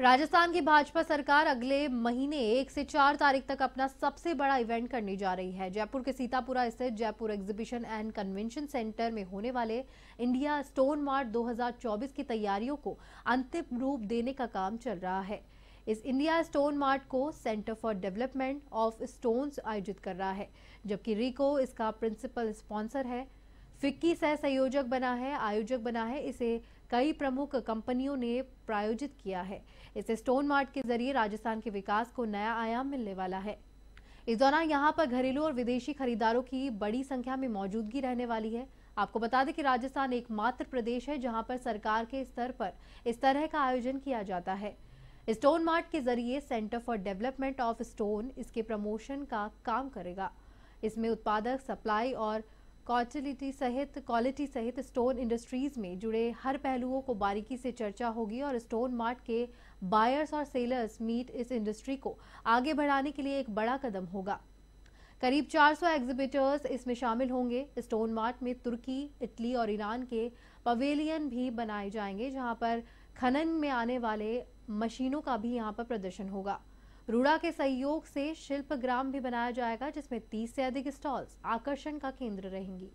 राजस्थान की भाजपा सरकार अगले महीने एक से चार तारीख तक अपना सबसे बड़ा इवेंट करने जा रही है जयपुर के सीतापुरा स्थित Jaipur exhibition and convention centre में होने वाले इंडिया स्टोन मार्ट 2024 की तैयारियों को अंतिम रूप देने का काम चल रहा है इस इंडिया स्टोन मार्ट को centre for development of stones आयोजित कर रहा है जबकि रिको इसका प्रिंसिपल स्पॉन्सर है फिक्की सह संयोजक बना है आयोजक बना है इसे कई प्रमुख कंपनियों ने प्रायोजित किया है इसे स्टोन मार्ट के जरिए राजस्थान के विकास को नया आयाम मिलने वाला है इस दौरान यहाँ पर घरेलू और विदेशी खरीदारों की बड़ी संख्या में मौजूदगी रहने वाली है आपको बता दें कि राजस्थान एकमात्र प्रदेश है जहां पर सरकार के स्तर पर इस तरह का आयोजन किया जाता है स्टोन मार्ट के जरिए centre for development of stone इसके प्रमोशन का काम करेगा इसमें उत्पादक सप्लाई और कॉर्टिलिटी सहित क्वालिटी सहित स्टोन इंडस्ट्रीज़ में जुड़े हर पहलुओं को बारीकी से चर्चा होगी और स्टोन मार्ट के बायर्स और सेलर्स मीट इस इंडस्ट्री को आगे बढ़ाने के लिए एक बड़ा कदम होगा करीब 400 एग्जिबिटर्स इसमें शामिल होंगे स्टोन मार्ट में तुर्की इटली और ईरान के पवेलियन भी बनाए जाएंगे जहां पर खनन में आने वाले मशीनों का भी यहाँ पर प्रदर्शन होगा रूड़ा के सहयोग से शिल्प ग्राम भी बनाया जाएगा जिसमें 30 से अधिक स्टॉल्स आकर्षण का केंद्र रहेंगी